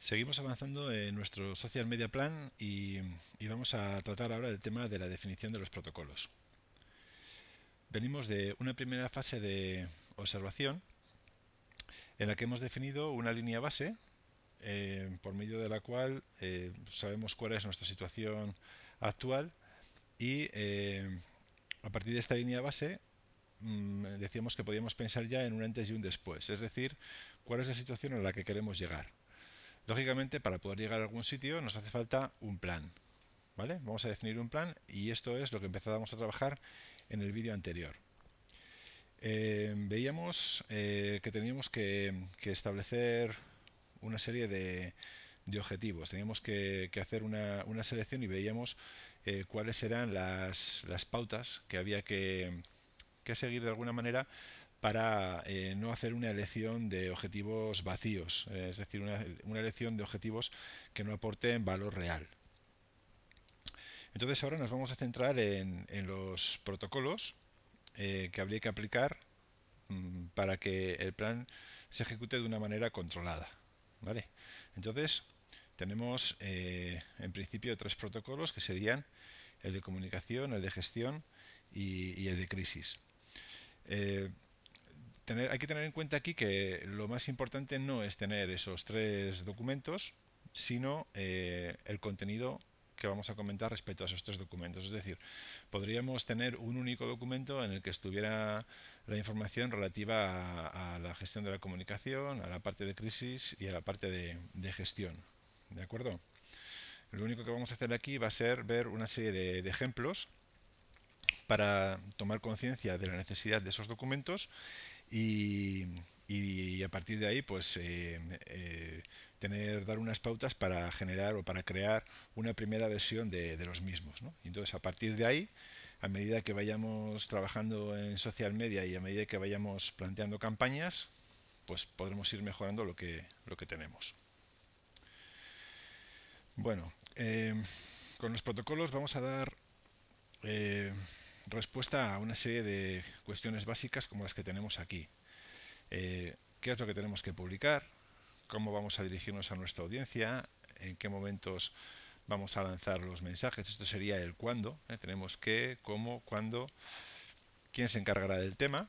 Seguimos avanzando en nuestro social media plan y, vamos a tratar ahora el tema de la definición de los protocolos. Venimos de una primera fase de observación en la que hemos definido una línea base eh, por medio de la cual eh, sabemos cuál es nuestra situación actual y eh, a partir de esta línea base mm, decíamos que podíamos pensar ya en un antes y un después, es decir, cuál es la situación a la que queremos llegar. Lógicamente, para poder llegar a algún sitio nos hace falta un plan. ¿vale? Vamos a definir un plan y esto es lo que empezábamos a trabajar en el vídeo anterior. Eh, veíamos eh, que teníamos que, establecer una serie de, objetivos, teníamos que, hacer una, selección y veíamos eh, cuáles eran las, pautas que había que seguir de alguna manera para eh, no hacer una elección de objetivos vacíos, eh, es decir, una, elección de objetivos que no aporten valor real. Entonces ahora nos vamos a centrar en, los protocolos eh, que habría que aplicar mm, para que el plan se ejecute de una manera controlada. ¿vale? Entonces tenemos en principio tres protocolos que serían el de comunicación, el de gestión y, el de crisis hay que tener en cuenta aquí que lo más importante no es tener esos tres documentos, sino eh, el contenido que vamos a comentar respecto a esos tres documentos. Es decir, podríamos tener un único documento en el que estuviera la información relativa a, la gestión de la comunicación, a la parte de crisis y a la parte de, gestión. ¿De acuerdo? Lo único que vamos a hacer aquí va a ser ver una serie de, de ejemplos para tomar conciencia de la necesidad de esos documentos y, a partir de ahí pues eh, eh, tener dar unas pautas para generar o para crear una primera versión de, los mismos ¿no? entonces a partir de ahí a medida que vayamos trabajando en social media y a medida que vayamos planteando campañas pues podremos ir mejorando lo que lo que tenemos bueno eh, con los protocolos vamos a dar respuesta a una serie de cuestiones básicas como las que tenemos aquí. Eh, ¿Qué es lo que tenemos que publicar? ¿Cómo vamos a dirigirnos a nuestra audiencia? ¿En qué momentos vamos a lanzar los mensajes? Esto sería el cuándo. ¿eh? Tenemos qué, cómo, cuándo, quién se encargará del tema.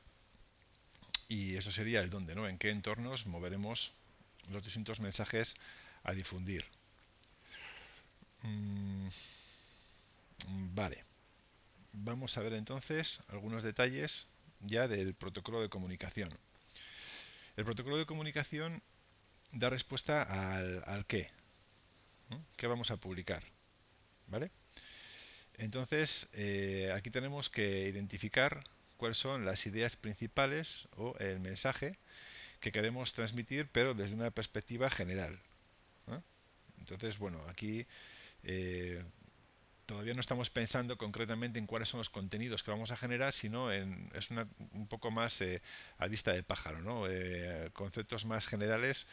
Y eso sería el dónde, ¿no? En qué entornos moveremos los distintos mensajes a difundir. Mm, vale vamos a ver entonces algunos detalles ya del protocolo de comunicación. El protocolo de comunicación da respuesta al, qué, qué vamos a publicar. ¿Vale? Entonces, eh, aquí tenemos que identificar cuáles son las ideas principales o el mensaje que queremos transmitir, pero desde una perspectiva general. Entonces, bueno, aquí eh, todavía no estamos pensando concretamente en cuáles son los contenidos que vamos a generar, sino en, es un poco más eh, a vista de pájaro, ¿no? Eh, conceptos más generales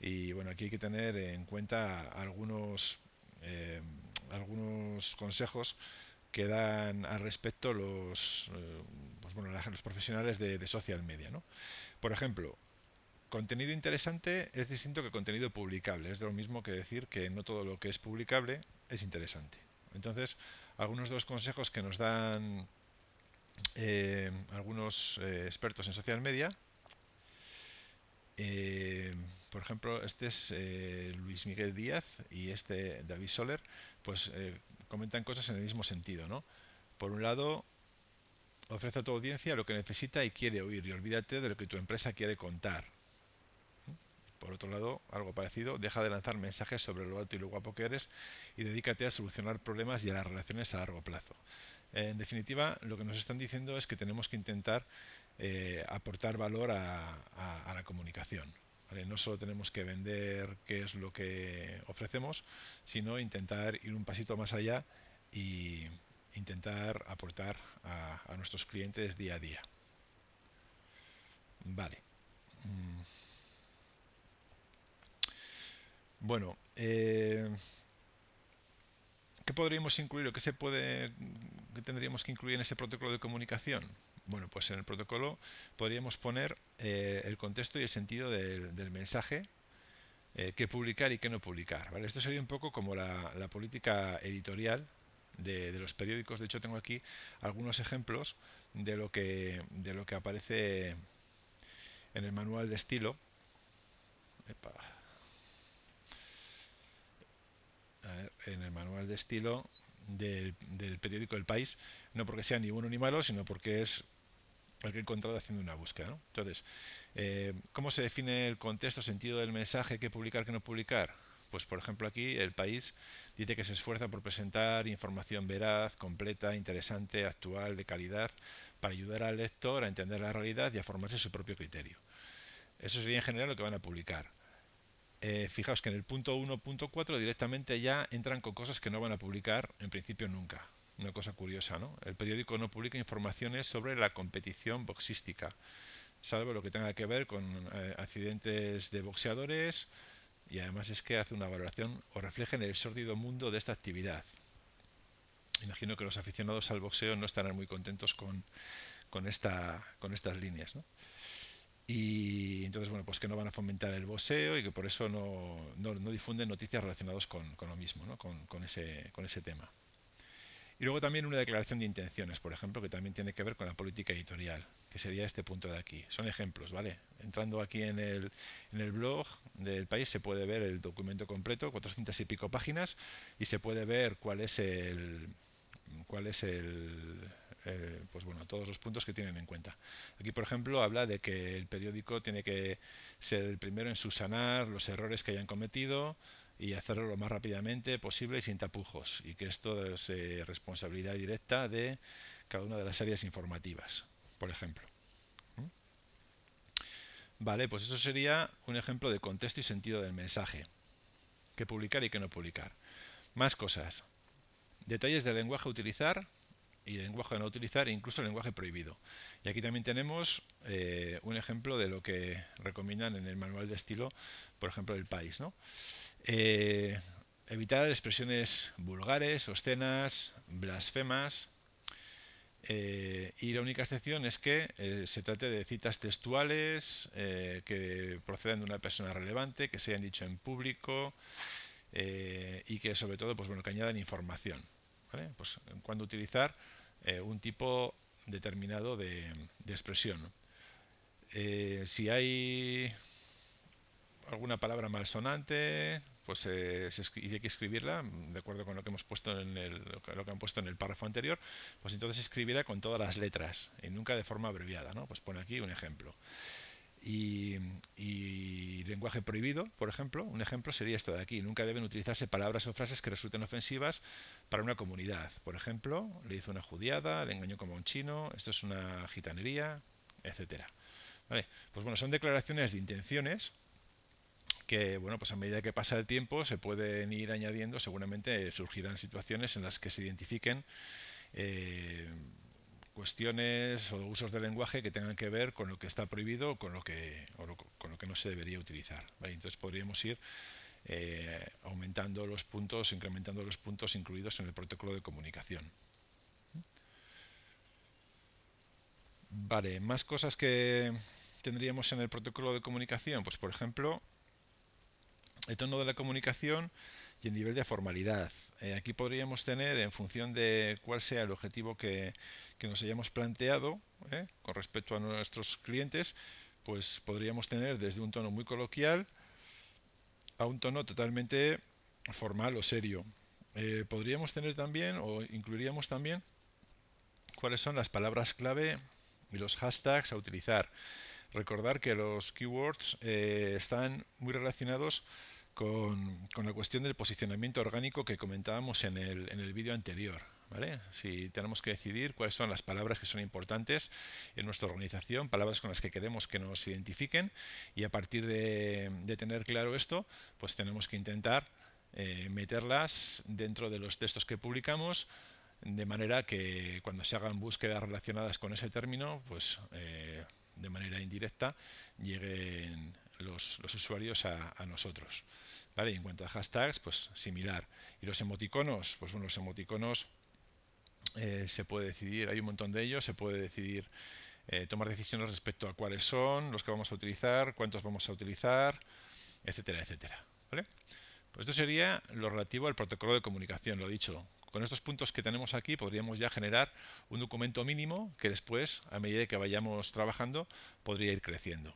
y bueno, aquí hay que tener en cuenta algunos, eh, algunos consejos que dan al respecto los, pues profesionales de, social media. Por ejemplo, contenido interesante es distinto que contenido publicable. Es lo mismo que decir que no todo lo que es publicable es interesante. Entonces, algunos de los consejos que nos dan eh, algunos eh, expertos en social media, eh, por ejemplo, este es Luis Miguel Díaz y este David Soler, pues comentan cosas en el mismo sentido, ¿no? Por un lado, ofrece a tu audiencia lo que necesita y quiere oír y olvídate de lo que tu empresa quiere contar. Por otro lado, algo parecido, deja de lanzar mensajes sobre lo alto y lo guapo que eres y dedícate a solucionar problemas y a las relaciones a largo plazo. En definitiva, lo que nos están diciendo es que tenemos que intentar eh, aportar valor a, la comunicación. No solo tenemos que vender qué es lo que ofrecemos, sino intentar ir un pasito más allá e intentar aportar a, nuestros clientes día a día. Vale. Mm. Bueno, eh, ¿qué podríamos incluir o qué se puede, tendríamos que incluir en ese protocolo de comunicación? Bueno, pues en el protocolo podríamos poner eh, el contexto y el sentido del, mensaje eh, qué publicar y qué no publicar. Esto sería un poco como la, política editorial de, los periódicos. De hecho, tengo aquí algunos ejemplos de lo que, de lo que aparece en el manual de estilo. en el manual de estilo del, periódico El País, no porque sea ni bueno ni malo, sino porque es el que he encontrado haciendo una búsqueda. ¿no? Entonces, eh, ¿cómo se define el contexto, sentido del mensaje, qué publicar, qué no publicar? Pues, por ejemplo, aquí El País dice que se esfuerza por presentar información veraz, completa, interesante, actual, de calidad, para ayudar al lector a entender la realidad y a formarse su propio criterio. Eso sería en general lo que van a publicar. Eh, fijaos que en el punto 1.4 directamente ya entran con cosas que no van a publicar en principio nunca. Una cosa curiosa, ¿no? El periódico no publica informaciones sobre la competición boxística, salvo lo que tenga que ver con eh, accidentes de boxeadores y además es que hace una valoración o refleja en el sórdido mundo de esta actividad. Imagino que los aficionados al boxeo no estarán muy contentos con, esta, con estas líneas, ¿no? Y entonces, bueno, pues que no van a fomentar el boxeo y que por eso no, difunden noticias relacionadas con, lo mismo, ¿no? con, ese, con ese tema. Y luego también una declaración de intenciones, por ejemplo, que también tiene que ver con la política editorial, que sería este punto de aquí. Son ejemplos, ¿vale? Entrando aquí en el, en el blog del país se puede ver el documento completo, 400 y pico páginas, y se puede ver cuál es el cuál es el, eh, pues bueno, todos los puntos que tienen en cuenta. Aquí, por ejemplo, habla de que el periódico tiene que ser el primero en subsanar los errores que hayan cometido y hacerlo lo más rápidamente posible y sin tapujos, y que esto es eh, responsabilidad directa de cada una de las áreas informativas, por ejemplo. ¿Mm? Vale, pues eso sería un ejemplo de contexto y sentido del mensaje. Qué publicar y qué no publicar. Más cosas. Detalles del lenguaje a utilizar, y de lenguaje a no utilizar e incluso el lenguaje prohibido. Y aquí también tenemos eh, un ejemplo de lo que recomiendan en el manual de estilo, por ejemplo, del país. Eh, evitar expresiones vulgares, obscenas, blasfemas. Eh, y la única excepción es que se trate de citas textuales que procedan de una persona relevante, que se hayan dicho en público y que sobre todo pues, bueno, que añadan información. ¿vale? Pues cuando utilizar eh, un tipo determinado de, expresión. Eh, si hay alguna palabra malsonante, pues eh, hay que escribirla, de acuerdo con lo que hemos puesto en el, lo que han puesto en el párrafo anterior, pues entonces escribirá con todas las letras y nunca de forma abreviada, ¿no? Pues pone aquí un ejemplo y, lenguaje prohibido, por ejemplo. Un ejemplo sería esto de aquí. Nunca deben utilizarse palabras o frases que resulten ofensivas para una comunidad. Por ejemplo, le hizo una judiada, le engañó como un chino, esto es una gitanería, etcétera. Pues bueno, son declaraciones de intenciones que, bueno, pues a medida que pasa el tiempo se pueden ir añadiendo, seguramente surgirán situaciones en las que se identifiquen eh, cuestiones o usos de lenguaje que tengan que ver con lo que está prohibido con lo que, o con lo que no se debería utilizar. Entonces podríamos ir eh, aumentando los puntos, incrementando los puntos incluidos en el protocolo de comunicación. Vale, más cosas que tendríamos en el protocolo de comunicación, pues por ejemplo, el tono de la comunicación y el nivel de formalidad. Eh, aquí podríamos tener, en función de cuál sea el objetivo que, que nos hayamos planteado eh, con respecto a nuestros clientes, pues podríamos tener desde un tono muy coloquial a un tono totalmente formal o serio. Eh, podríamos tener también o incluiríamos también cuáles son las palabras clave y los hashtags a utilizar. Recordar que los keywords están muy relacionados con, la cuestión del posicionamiento orgánico que comentábamos en el, en el vídeo anterior. Si tenemos que decidir cuáles son las palabras que son importantes en nuestra organización, palabras con las que queremos que nos identifiquen y a partir de, tener claro esto, pues tenemos que intentar eh, meterlas dentro de los textos que publicamos de manera que cuando se hagan búsquedas relacionadas con ese término, pues eh, de manera indirecta lleguen los, los usuarios a, a nosotros. Y en cuanto a hashtags, pues similar. Y los emoticonos, pues bueno, los emoticonos eh, se puede decidir, hay un montón de ellos, se puede decidir eh, tomar decisiones respecto a cuáles son, los que vamos a utilizar, cuántos vamos a utilizar, etcétera, etcétera. Pues esto sería lo relativo al protocolo de comunicación, lo dicho. Con estos puntos que tenemos aquí podríamos ya generar un documento mínimo que después, a medida que vayamos trabajando, podría ir creciendo.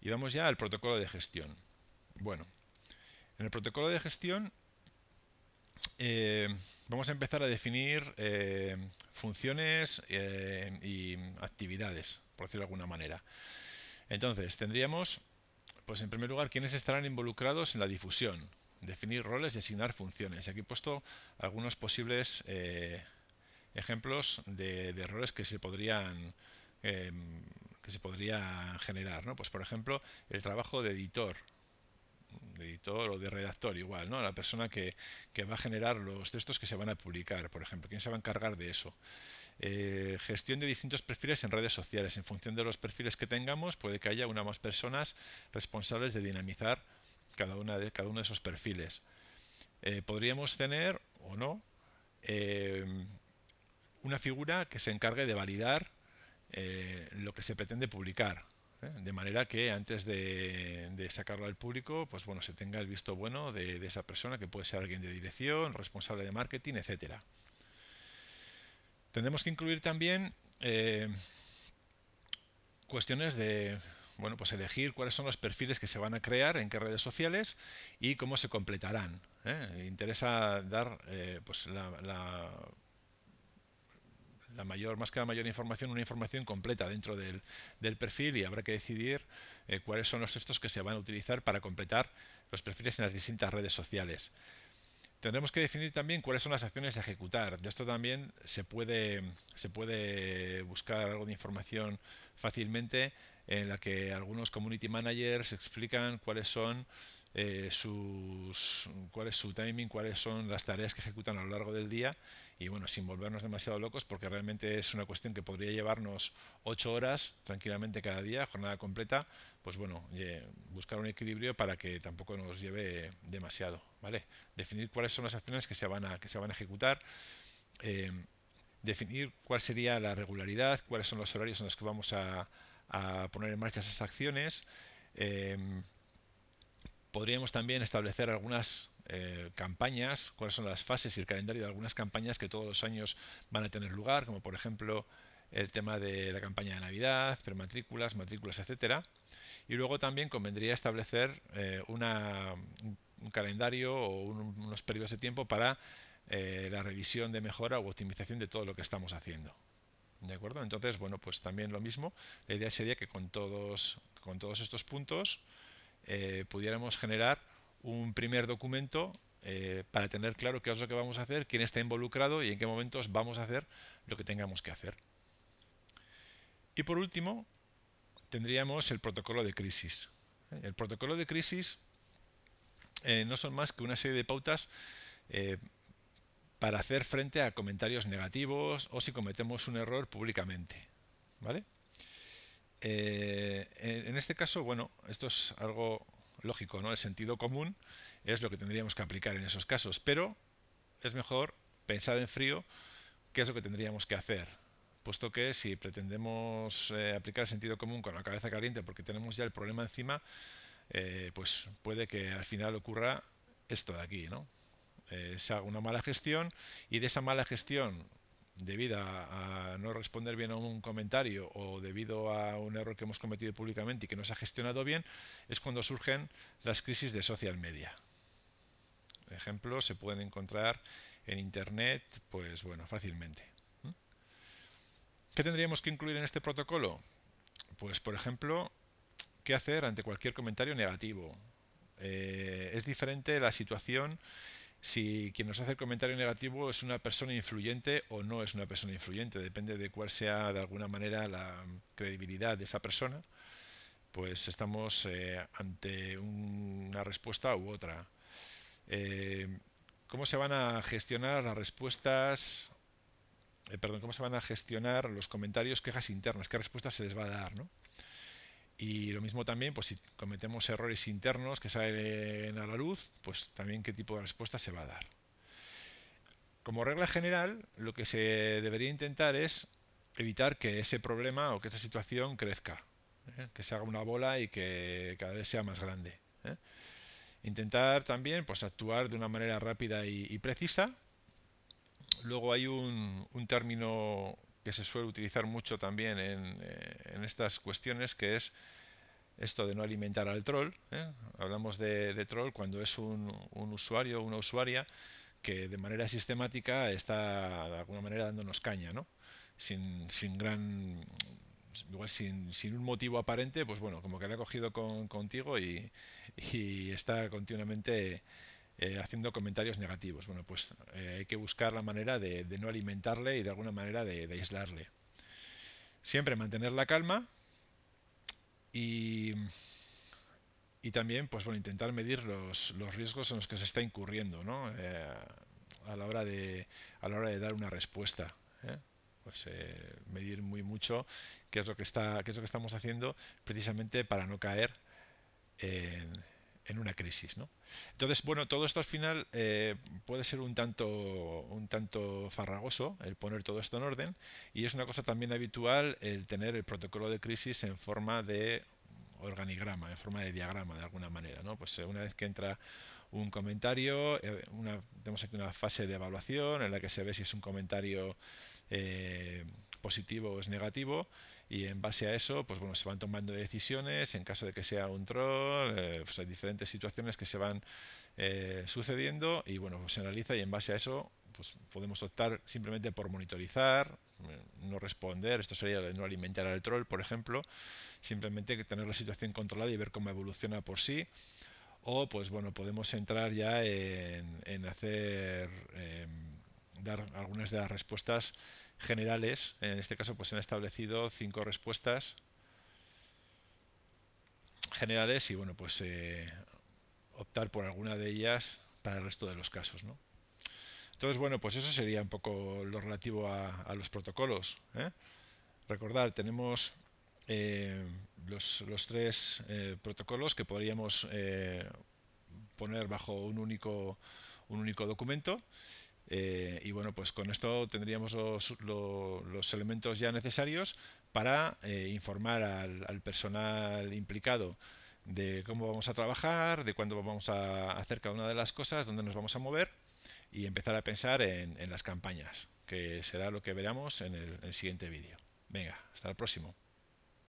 Y vamos ya al protocolo de gestión. Bueno, en el protocolo de gestión eh, vamos a empezar a definir eh, funciones eh, y actividades, por decirlo de alguna manera. Entonces, tendríamos, pues en primer lugar, quiénes estarán involucrados en la difusión, definir roles y asignar funciones. Aquí he puesto algunos posibles ejemplos de, roles que se podrían que se podría generar. ¿no? Pues, por ejemplo, el trabajo de editor, de editor o de redactor igual, ¿no? La persona que, va a generar los textos que se van a publicar, por ejemplo, quién se va a encargar de eso. Eh, gestión de distintos perfiles en redes sociales. En función de los perfiles que tengamos, puede que haya una o más personas responsables de dinamizar cada, una de, cada uno de esos perfiles. Eh, podríamos tener o no eh, una figura que se encargue de validar lo que se pretende publicar ¿eh? De manera que antes de, sacarlo al público, pues bueno, se tenga el visto bueno de, esa persona, que puede ser alguien de dirección, responsable de marketing, etcétera. Tendremos que incluir también eh, cuestiones de bueno, pues elegir cuáles son los perfiles que se van a crear, en qué redes sociales y cómo se completarán. ¿eh? Interesa dar pues la, más que la mayor información, una información completa dentro del, perfil y habrá que decidir eh, cuáles son los textos que se van a utilizar para completar los perfiles en las distintas redes sociales. Tendremos que definir también cuáles son las acciones a ejecutar. De esto también se puede, buscar algo de información fácilmente en la que algunos community managers explican cuáles son eh, sus, cuál es su timing, cuáles son las tareas que ejecutan a lo largo del día y bueno, sin volvernos demasiado locos porque realmente es una cuestión que podría llevarnos ocho horas tranquilamente cada día, jornada completa, pues bueno, eh, buscar un equilibrio para que tampoco nos lleve demasiado, ¿vale? Definir cuáles son las acciones que se van a, que se van a ejecutar. Eh, definir cuál sería la regularidad, cuáles son los horarios en los que vamos a, poner en marcha esas acciones. Eh, podríamos también establecer algunas eh, campañas, cuáles son las fases y el calendario de algunas campañas que todos los años van a tener lugar, como por ejemplo el tema de la campaña de Navidad, prematrículas, matrículas, etcétera. Y luego también convendría establecer eh, una, un calendario o unos periodos de tiempo para eh, la revisión de mejora u optimización de todo lo que estamos haciendo. ¿De acuerdo? Entonces, bueno, pues también lo mismo. La idea sería que con todos, con todos estos puntos pudiéramos generar un primer documento eh, para tener claro qué es lo que vamos a hacer, quién está involucrado y en qué momentos vamos a hacer lo que tengamos que hacer. Y por último, tendríamos el protocolo de crisis. Eh, el protocolo de crisis eh, no son más que una serie de pautas para hacer frente a comentarios negativos o si cometemos un error públicamente. ¿Vale? en este caso, bueno, esto es algo lógico, ¿no? El sentido común es lo que tendríamos que aplicar en esos casos, pero es mejor pensar en frío qué es lo que tendríamos que hacer, puesto que si pretendemos eh, aplicar el sentido común con la cabeza caliente porque tenemos ya el problema encima, eh, pues puede que al final ocurra esto de aquí, ¿no? Eh, una mala gestión y de esa mala gestión debido a, no responder bien a un comentario o debido a un error que hemos cometido públicamente y que no se ha gestionado bien, es cuando surgen las crisis de social media. Ejemplos se pueden encontrar en Internet, pues bueno, fácilmente. ¿Qué tendríamos que incluir en este protocolo? Pues, por ejemplo, qué hacer ante cualquier comentario negativo. Eh, es diferente la situación si quien nos hace el comentario negativo es una persona influyente o no es una persona influyente, depende de cuál sea de alguna manera la credibilidad de esa persona, pues estamos eh, ante una respuesta u otra. Eh, ¿Cómo se van a gestionar las respuestas? Eh, perdón, ¿cómo se van a gestionar los comentarios, quejas internas? ¿Qué respuesta se les va a dar? Y lo mismo también, pues si cometemos errores internos que salen a la luz, pues también qué tipo de respuesta se va a dar. Como regla general, lo que se debería intentar es evitar que ese problema o que esa situación crezca, ¿eh? que se haga una bola y que cada vez sea más grande. ¿eh? Intentar también pues, actuar de una manera rápida y, precisa. Luego hay un término que se suele utilizar mucho también en, eh, en estas cuestiones, que es esto de no alimentar al troll. ¿eh? Hablamos de, troll cuando es un, un usuario o una usuaria que de manera sistemática está de alguna manera dándonos caña, ¿no? Sin, sin gran. Igual sin, sin, un motivo aparente, pues bueno, como que le ha cogido contigo y, y está continuamente eh, haciendo comentarios negativos. Bueno, pues eh, hay que buscar la manera de, no alimentarle y de alguna manera de, aislarle. Siempre mantener la calma y, también pues bueno, intentar medir los, riesgos en los que se está incurriendo ¿no? Eh, a, la hora de, a la hora de dar una respuesta. Pues, medir muy mucho qué es lo que está qué es lo que estamos haciendo precisamente para no caer en en una crisis. ¿no? Entonces, bueno, todo esto al final eh, puede ser un tanto, un tanto farragoso, el poner todo esto en orden, y es una cosa también habitual el tener el protocolo de crisis en forma de organigrama, en forma de diagrama de alguna manera. ¿no? Pues eh, una vez que entra un comentario, eh, una, tenemos aquí una fase de evaluación en la que se ve si es un comentario positivo o es negativo y en base a eso, pues bueno, se van tomando decisiones en caso de que sea un troll, eh, pues hay diferentes situaciones que se van eh, sucediendo y bueno, pues se analiza y en base a eso pues podemos optar simplemente por monitorizar, mm, no responder, esto sería no alimentar al troll, por ejemplo, simplemente tener la situación controlada y ver cómo evoluciona por sí. O pues bueno, podemos entrar ya en, hacer, em, dar algunas de las respuestas generales, en este caso pues se han establecido cinco respuestas generales y bueno pues eh, optar por alguna de ellas para el resto de los casos. ¿no? Entonces bueno pues eso sería un poco lo relativo a, los protocolos. ¿eh? Recordar, tenemos eh, los, tres protocolos que podríamos poner bajo un único, un único documento eh, y bueno, pues con esto tendríamos los, elementos ya necesarios para eh, informar al, personal implicado de cómo vamos a trabajar, de cuándo vamos a hacer cada una de las cosas, dónde nos vamos a mover y empezar a pensar en, las campañas, que será lo que veremos en el siguiente vídeo. Venga, hasta el próximo.